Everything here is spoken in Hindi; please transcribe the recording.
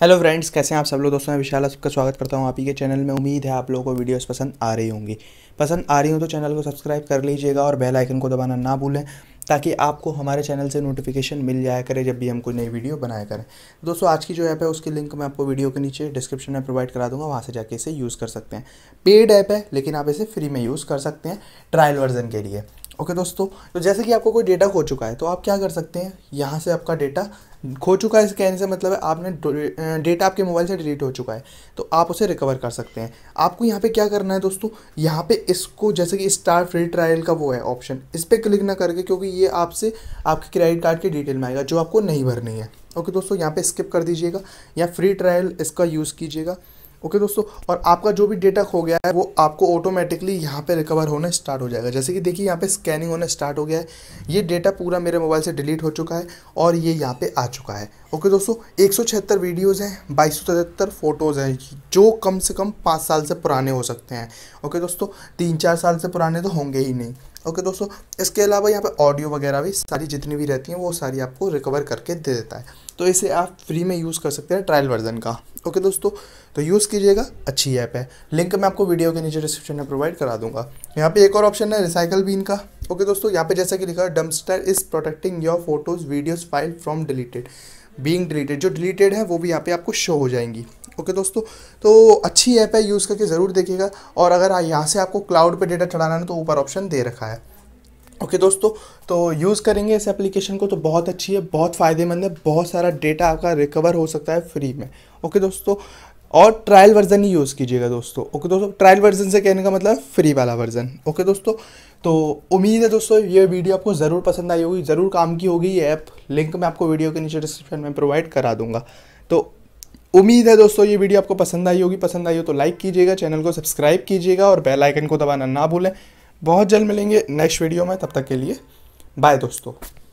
हेलो फ्रेंड्स कैसे हैं आप सब लोग दोस्तों मैं विशाल आपका स्वागत करता हूं आप ही के चैनल में उम्मीद है आप लोगों को वीडियोस पसंद आ रही होंगी पसंद आ रही हो तो चैनल को सब्सक्राइब कर लीजिएगा और बेल आइकन को दबाना ना भूलें ताकि आपको हमारे चैनल से नोटिफिकेशन मिल जाया करे जब भी हम कोई नई वीडियो बनाया करें दोस्तों आज की जो ऐप है उसकी लिंक मैं आपको वीडियो के नीचे डिस्क्रिप्शन में प्रोवाइड करा दूंगा वहाँ से जाके इसे यूज़ कर सकते हैं पेड ऐप है लेकिन आप इसे फ्री में यूज़ कर सकते हैं ट्रायल वर्जन के लिए ओके okay, दोस्तों तो जैसे कि आपको कोई डेटा खो चुका है तो आप क्या कर सकते हैं यहाँ से आपका डेटा खो चुका है कहने से मतलब है आपने डेटा आपके मोबाइल से डिलीट हो चुका है तो आप उसे रिकवर कर सकते हैं आपको यहाँ पे क्या करना है दोस्तों यहाँ पे इसको जैसे कि स्टार फ्री ट्रायल का वो है ऑप्शन इस पर क्लिक ना करके क्योंकि ये आपसे आपके क्रेडिट कार्ड की डिटेल में आएगा जो आपको नहीं भरनी है ओके दोस्तों यहाँ पर स्किप कर दीजिएगा या फ्री ट्रायल इसका यूज़ कीजिएगा ओके दोस्तों और आपका जो भी डेटा खो गया है वो आपको ऑटोमेटिकली यहाँ पे रिकवर होना स्टार्ट हो जाएगा जैसे कि देखिए यहाँ पे स्कैनिंग होना स्टार्ट हो गया है ये डेटा पूरा मेरे मोबाइल से डिलीट हो चुका है और ये यहाँ पे आ चुका है ओके दोस्तों एक सौ छिहत्तर वीडियोज़ हैं बाईस सौ तिहत्तर फ़ोटोज़ हैं जो कम से कम पाँच साल से पुराने हो सकते हैं ओके दोस्तों तीन चार साल से पुराने तो होंगे ही नहीं ओके दोस्तों इसके अलावा यहाँ पे ऑडियो वगैरह भी सारी जितनी भी रहती हैं वो सारी आपको रिकवर करके दे देता है तो इसे आप फ्री में यूज़ कर सकते हैं ट्रायल वर्जन का ओके दोस्तों तो यूज़ कीजिएगा अच्छी ऐप है लिंक मैं आपको वीडियो के नीचे डिस्क्रिप्शन में प्रोवाइड करा दूंगा यहाँ पे एक और ऑप्शन है रिसाइकल बीन का ओके दोस्तों यहाँ पे जैसा कि लिखा है dumpster is protecting your photos videos file from deleted being deleted जो डिलीटेड है वो भी यहाँ पे आपको शो हो जाएंगी ओके दोस्तों तो अच्छी ऐप है यूज़ करके ज़रूर देखिएगा और अगर यहाँ से आपको क्लाउड पे डेटा चढ़ाना है तो ऊपर ऑप्शन दे रखा है ओके okay, दोस्तों तो यूज़ करेंगे इस एप्लीकेशन को तो बहुत अच्छी है बहुत फ़ायदेमंद है बहुत सारा डेटा आपका रिकवर हो सकता है फ्री में ओके okay, दोस्तों और ट्रायल वर्ज़न ही यूज़ कीजिएगा दोस्तों ओके दोस्तों ट्रायल वर्ज़न से कहने का मतलब फ्री वाला वर्ज़न ओके दोस्तों तो उम्मीद है दोस्तों ये वीडियो आपको ज़रूर पसंद आई होगी ज़रूर काम की होगी ये ऐप लिंक मैं आपको वीडियो के नीचे डिस्क्रिप्शन में प्रोवाइड करा दूंगा तो उम्मीद है दोस्तों ये वीडियो आपको पसंद आई होगी पसंद आई हो तो लाइक कीजिएगा चैनल को सब्सक्राइब कीजिएगा और बेल आइकन को दबाना ना भूलें बहुत जल्द मिलेंगे नेक्स्ट वीडियो में तब तक के लिए बाय दोस्तों